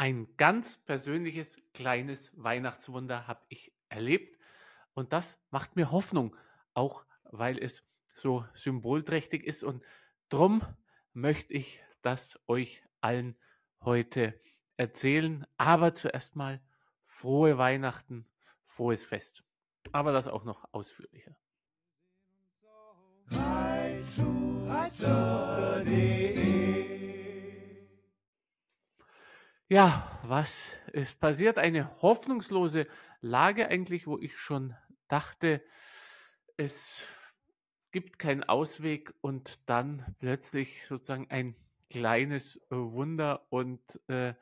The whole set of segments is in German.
ein ganz persönliches kleines Weihnachtswunder habe ich erlebt. Und das macht mir Hoffnung, auch weil es so symbolträchtig ist. Und drum möchte ich das euch allen heute erzählen. Aber zuerst mal frohe Weihnachten, frohes Fest. Aber das auch noch ausführlicher. Hi, Ja, was ist passiert? Eine hoffnungslose Lage eigentlich, wo ich schon dachte, es gibt keinen Ausweg und dann plötzlich sozusagen ein kleines Wunder und äh,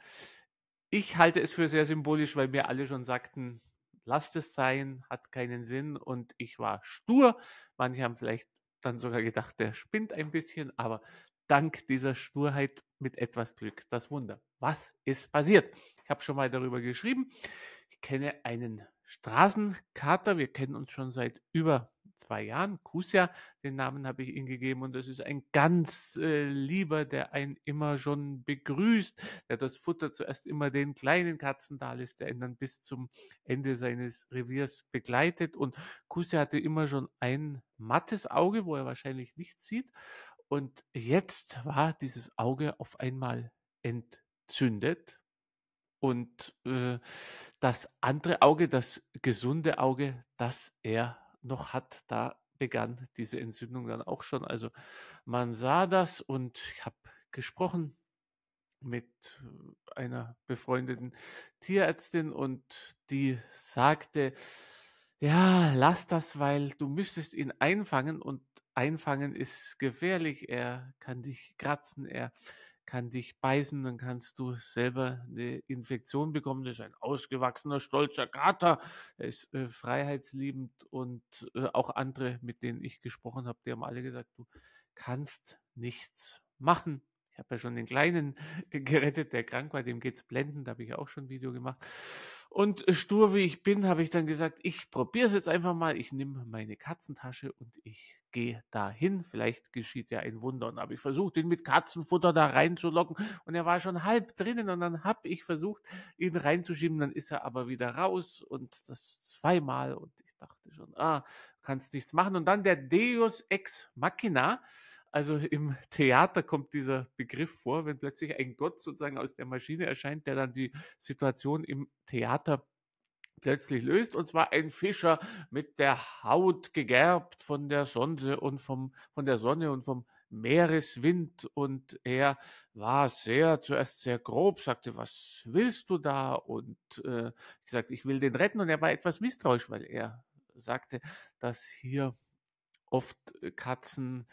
ich halte es für sehr symbolisch, weil mir alle schon sagten, lasst es sein, hat keinen Sinn und ich war stur. Manche haben vielleicht dann sogar gedacht, der spinnt ein bisschen, aber dank dieser Sturheit mit etwas Glück das Wunder. Was ist passiert? Ich habe schon mal darüber geschrieben. Ich kenne einen Straßenkater. Wir kennen uns schon seit über zwei Jahren. Kusia, den Namen habe ich ihm gegeben. Und das ist ein ganz äh, lieber, der einen immer schon begrüßt, der das Futter zuerst immer den kleinen Katzen da lässt, der ihn dann bis zum Ende seines Reviers begleitet. Und Kusia hatte immer schon ein mattes Auge, wo er wahrscheinlich nichts sieht. Und jetzt war dieses Auge auf einmal entzündet und äh, das andere Auge, das gesunde Auge, das er noch hat, da begann diese Entzündung dann auch schon. Also man sah das und ich habe gesprochen mit äh, einer befreundeten Tierärztin und die sagte, ja, lass das, weil du müsstest ihn einfangen und Einfangen ist gefährlich, er kann dich kratzen, er kann dich beißen, dann kannst du selber eine Infektion bekommen. Das ist ein ausgewachsener, stolzer Kater. Er ist äh, freiheitsliebend und äh, auch andere, mit denen ich gesprochen habe, die haben alle gesagt, du kannst nichts machen. Ich habe ja schon den Kleinen gerettet, der krank war, dem geht es blendend, da habe ich auch schon ein Video gemacht. Und stur wie ich bin, habe ich dann gesagt, ich probiere es jetzt einfach mal. Ich nehme meine Katzentasche und ich geh dahin, vielleicht geschieht ja ein Wunder. Und habe ich versucht, ihn mit Katzenfutter da reinzulocken und er war schon halb drinnen und dann habe ich versucht, ihn reinzuschieben, dann ist er aber wieder raus und das zweimal und ich dachte schon, ah, kannst nichts machen. Und dann der Deus Ex Machina, also im Theater kommt dieser Begriff vor, wenn plötzlich ein Gott sozusagen aus der Maschine erscheint, der dann die Situation im Theater plötzlich löst, und zwar ein Fischer mit der Haut gegerbt von der Sonne und vom, von der Sonne und vom Meereswind und er war sehr, zuerst sehr grob, sagte, was willst du da? Und äh, ich sagte, ich will den retten und er war etwas misstrauisch, weil er sagte, dass hier oft äh, Katzen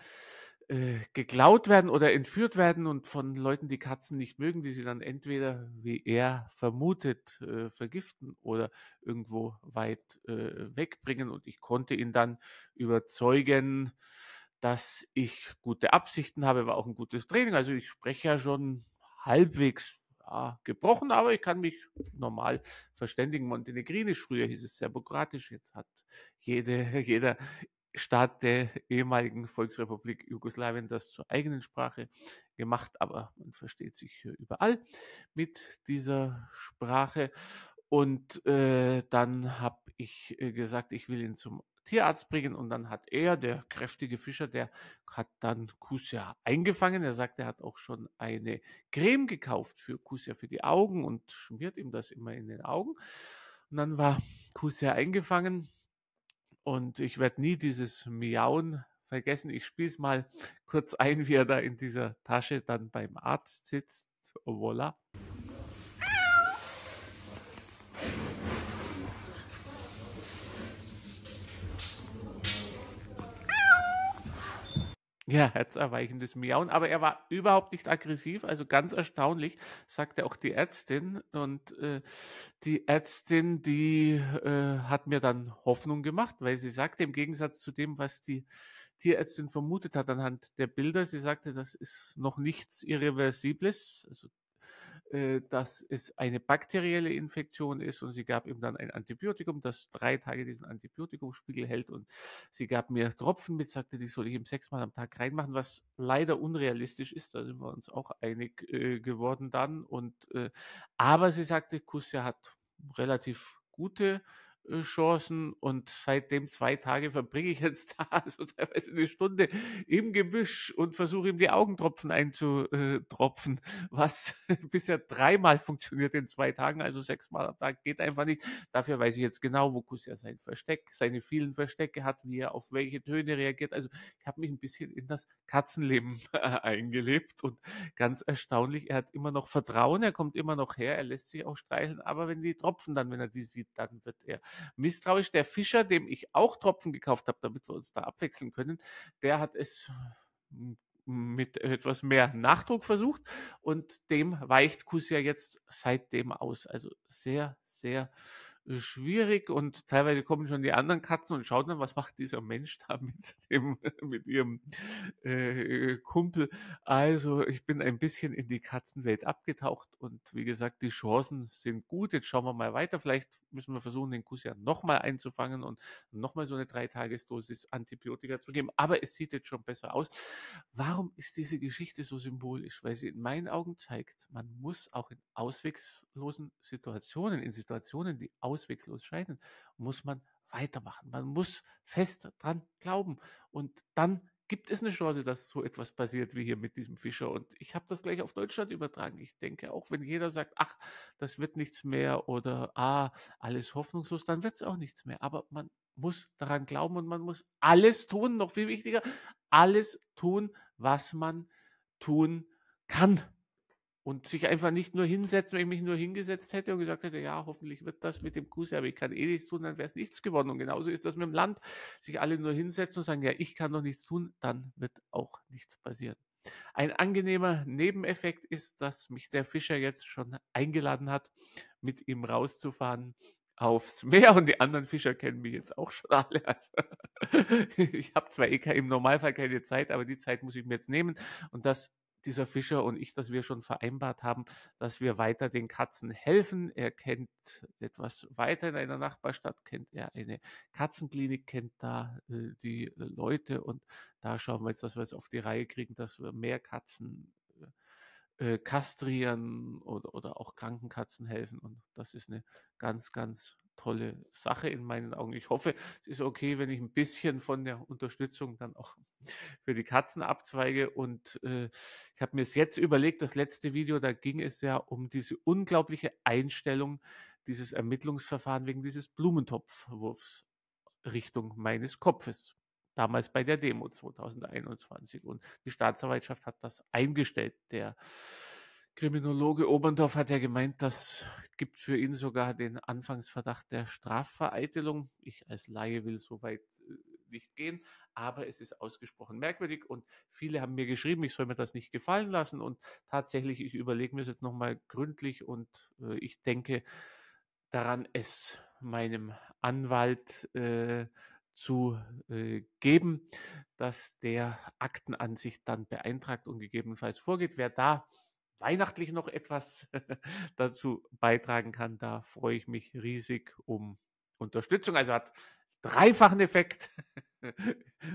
äh, geklaut werden oder entführt werden und von Leuten, die Katzen nicht mögen, die sie dann entweder, wie er vermutet, äh, vergiften oder irgendwo weit äh, wegbringen. Und ich konnte ihn dann überzeugen, dass ich gute Absichten habe, war auch ein gutes Training. Also ich spreche ja schon halbwegs ja, gebrochen, aber ich kann mich normal verständigen. Montenegrinisch, früher hieß es serbokratisch, jetzt hat jede, jeder Staat der ehemaligen Volksrepublik Jugoslawien das zur eigenen Sprache gemacht, aber man versteht sich hier überall mit dieser Sprache. Und äh, dann habe ich äh, gesagt, ich will ihn zum Tierarzt bringen. Und dann hat er, der kräftige Fischer, der hat dann Kusia eingefangen. Er sagt, er hat auch schon eine Creme gekauft für Kusia für die Augen und schmiert ihm das immer in den Augen. Und dann war Kusia eingefangen und ich werde nie dieses Miauen vergessen. Ich spiele es mal kurz ein, wie er da in dieser Tasche dann beim Arzt sitzt. Voila. Ja, herzerweichendes Miauen, aber er war überhaupt nicht aggressiv, also ganz erstaunlich, sagte auch die Ärztin. Und äh, die Ärztin, die äh, hat mir dann Hoffnung gemacht, weil sie sagte, im Gegensatz zu dem, was die Tierärztin vermutet hat anhand der Bilder, sie sagte, das ist noch nichts Irreversibles, also äh, dass es eine bakterielle Infektion ist und sie gab ihm dann ein Antibiotikum, das drei Tage diesen Antibiotikumspiegel hält und sie gab mir Tropfen mit, sagte, die soll ich ihm sechsmal am Tag reinmachen, was leider unrealistisch ist, da sind wir uns auch einig äh, geworden dann und äh, aber sie sagte, Kusja hat relativ gute äh, Chancen und seitdem zwei Tage verbringe ich jetzt da, so also teilweise eine Stunde im Gebüsch und versuche ihm die Augentropfen einzutropfen, was bisher dreimal funktioniert in zwei Tagen, also sechsmal am Tag geht einfach nicht. Dafür weiß ich jetzt genau, wo Kusja sein Versteck, seine vielen Verstecke hat, wie er auf welche Töne reagiert. Also ich habe mich ein bisschen in das Katzenleben eingelebt und ganz erstaunlich, er hat immer noch Vertrauen, er kommt immer noch her, er lässt sich auch streicheln, aber wenn die Tropfen dann, wenn er die sieht, dann wird er misstrauisch. Der Fischer, dem ich auch Tropfen gekauft habe, damit wir uns da abwechseln können, der hat es mit etwas mehr Nachdruck versucht und dem weicht Kuss ja jetzt seitdem aus. Also sehr, sehr schwierig und teilweise kommen schon die anderen Katzen und schauen dann, was macht dieser Mensch da mit, dem, mit ihrem äh, äh, Kumpel. Also ich bin ein bisschen in die Katzenwelt abgetaucht und wie gesagt, die Chancen sind gut. Jetzt schauen wir mal weiter. Vielleicht müssen wir versuchen, den Kuss ja nochmal einzufangen und nochmal so eine Dreitagesdosis Antibiotika zu geben. Aber es sieht jetzt schon besser aus. Warum ist diese Geschichte so symbolisch? Weil sie in meinen Augen zeigt, man muss auch in ausweglosen Situationen, in Situationen, die aus ausweglos scheinen, muss man weitermachen. Man muss fest dran glauben. Und dann gibt es eine Chance, dass so etwas passiert wie hier mit diesem Fischer. Und ich habe das gleich auf Deutschland übertragen. Ich denke, auch wenn jeder sagt, ach, das wird nichts mehr oder ah, alles hoffnungslos, dann wird es auch nichts mehr. Aber man muss daran glauben und man muss alles tun, noch viel wichtiger, alles tun, was man tun kann und sich einfach nicht nur hinsetzen, wenn ich mich nur hingesetzt hätte und gesagt hätte, ja, hoffentlich wird das mit dem Kurs, aber ich kann eh nichts tun, dann wäre es nichts geworden. Und genauso ist das mit dem Land. Sich alle nur hinsetzen und sagen, ja, ich kann noch nichts tun, dann wird auch nichts passieren. Ein angenehmer Nebeneffekt ist, dass mich der Fischer jetzt schon eingeladen hat, mit ihm rauszufahren aufs Meer und die anderen Fischer kennen mich jetzt auch schon alle. Also, ich habe zwar eh im Normalfall keine Zeit, aber die Zeit muss ich mir jetzt nehmen und das dieser Fischer und ich, dass wir schon vereinbart haben, dass wir weiter den Katzen helfen. Er kennt etwas weiter in einer Nachbarstadt, kennt er eine Katzenklinik, kennt da äh, die äh, Leute und da schauen wir jetzt, dass wir es auf die Reihe kriegen, dass wir mehr Katzen äh, äh kastrieren oder, oder auch Krankenkatzen helfen und das ist eine ganz, ganz tolle Sache in meinen Augen. Ich hoffe, es ist okay, wenn ich ein bisschen von der Unterstützung dann auch für die Katzen abzweige. Und äh, ich habe mir es jetzt überlegt, das letzte Video, da ging es ja um diese unglaubliche Einstellung dieses Ermittlungsverfahren wegen dieses Blumentopfwurfs Richtung meines Kopfes. Damals bei der Demo 2021. Und die Staatsanwaltschaft hat das eingestellt. Der Kriminologe Oberndorf hat ja gemeint, das gibt für ihn sogar den Anfangsverdacht der Strafvereitelung. Ich als Laie will so weit äh, nicht gehen, aber es ist ausgesprochen merkwürdig und viele haben mir geschrieben, ich soll mir das nicht gefallen lassen und tatsächlich, ich überlege mir es jetzt nochmal gründlich und äh, ich denke daran, es meinem Anwalt äh, zu äh, geben, dass der Aktenansicht dann beeintragt und gegebenenfalls vorgeht. Wer da weihnachtlich noch etwas dazu beitragen kann, da freue ich mich riesig um Unterstützung. Also hat dreifachen Effekt.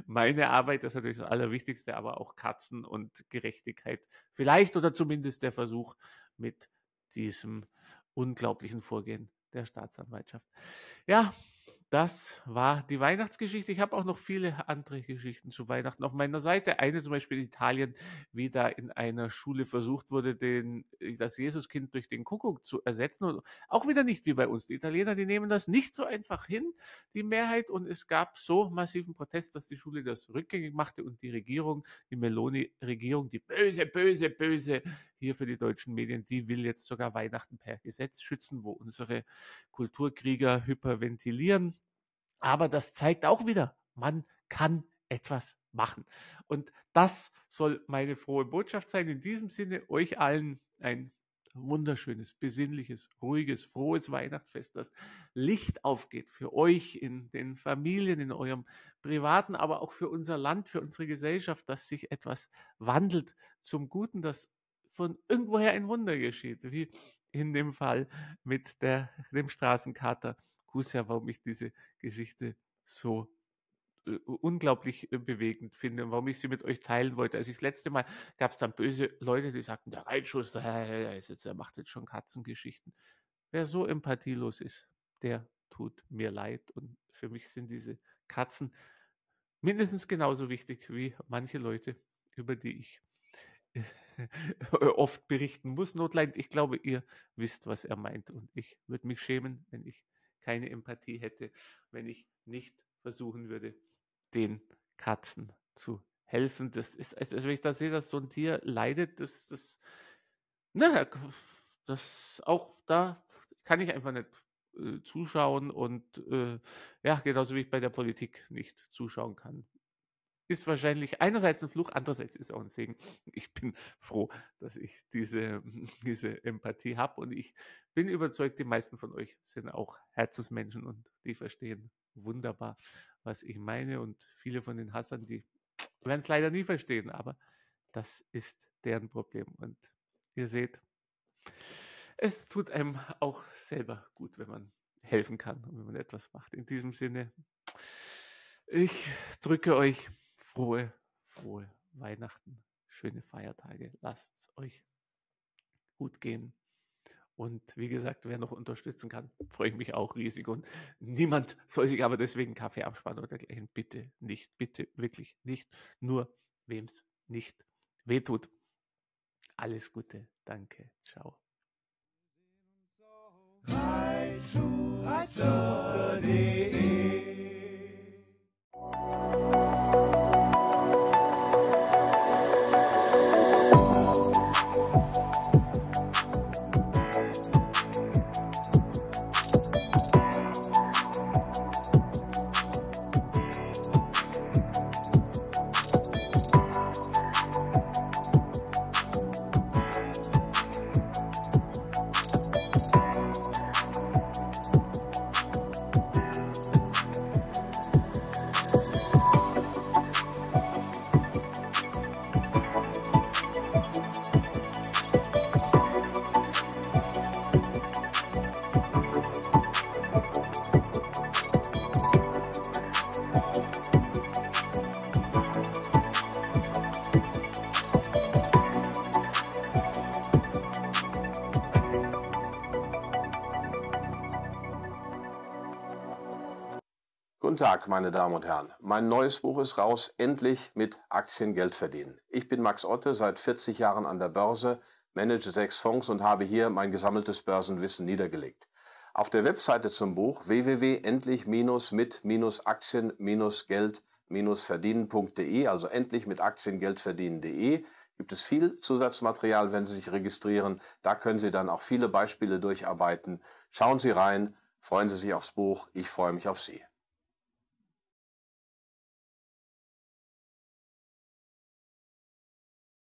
Meine Arbeit, das ist natürlich das Allerwichtigste, aber auch Katzen und Gerechtigkeit. Vielleicht oder zumindest der Versuch mit diesem unglaublichen Vorgehen der Staatsanwaltschaft. Ja, das war die Weihnachtsgeschichte. Ich habe auch noch viele andere Geschichten zu Weihnachten auf meiner Seite. Eine zum Beispiel in Italien, wie da in einer Schule versucht wurde, den, äh, das Jesuskind durch den Kuckuck zu ersetzen. Und auch wieder nicht wie bei uns. Die Italiener, die nehmen das nicht so einfach hin, die Mehrheit. Und es gab so massiven Protest, dass die Schule das rückgängig machte und die Regierung, die Meloni-Regierung, die böse, böse, böse hier für die deutschen Medien, die will jetzt sogar Weihnachten per Gesetz schützen, wo unsere Kulturkrieger hyperventilieren aber das zeigt auch wieder, man kann etwas machen. Und das soll meine frohe Botschaft sein. In diesem Sinne euch allen ein wunderschönes, besinnliches, ruhiges, frohes Weihnachtsfest, das Licht aufgeht für euch in den Familien, in eurem privaten, aber auch für unser Land, für unsere Gesellschaft, dass sich etwas wandelt zum Guten, dass von irgendwoher ein Wunder geschieht, wie in dem Fall mit der, dem Straßenkater Kusja, warum ich diese Geschichte so äh, unglaublich äh, bewegend finde und warum ich sie mit euch teilen wollte. Also das letzte Mal gab es dann böse Leute, die sagten, der Reinschuster, er, jetzt, er macht jetzt schon Katzengeschichten. Wer so empathielos ist, der tut mir leid. Und für mich sind diese Katzen mindestens genauso wichtig wie manche Leute, über die ich äh, oft berichten muss. Notleid, ich glaube, ihr wisst, was er meint. Und ich würde mich schämen, wenn ich keine Empathie hätte, wenn ich nicht versuchen würde, den Katzen zu helfen. Das ist, also wenn ich da sehe, dass so ein Tier leidet, das, das, naja, das auch da kann ich einfach nicht äh, zuschauen und äh, ja, genauso wie ich bei der Politik nicht zuschauen kann, ist wahrscheinlich einerseits ein Fluch, andererseits ist auch ein Segen. Ich bin froh, dass ich diese, diese Empathie habe und ich bin überzeugt, die meisten von euch sind auch Herzensmenschen und die verstehen wunderbar, was ich meine und viele von den Hassern, die werden es leider nie verstehen, aber das ist deren Problem und ihr seht, es tut einem auch selber gut, wenn man helfen kann und wenn man etwas macht. In diesem Sinne, ich drücke euch frohe, frohe Weihnachten, schöne Feiertage. Lasst es euch gut gehen. Und wie gesagt, wer noch unterstützen kann, freue ich mich auch riesig. Und niemand soll sich aber deswegen Kaffee abspannen oder dergleichen. Bitte nicht, bitte wirklich nicht. Nur wem es nicht wehtut. Alles Gute, danke, ciao. Hi. Tag, meine Damen und Herren. Mein neues Buch ist raus, endlich mit Aktien Geld verdienen. Ich bin Max Otte, seit 40 Jahren an der Börse, manage sechs Fonds und habe hier mein gesammeltes Börsenwissen niedergelegt. Auf der Webseite zum Buch www.endlich-mit-aktien-geld-verdienen.de, also endlich mit aktiengeldverdienen.de, gibt es viel Zusatzmaterial, wenn Sie sich registrieren. Da können Sie dann auch viele Beispiele durcharbeiten. Schauen Sie rein, freuen Sie sich aufs Buch. Ich freue mich auf Sie.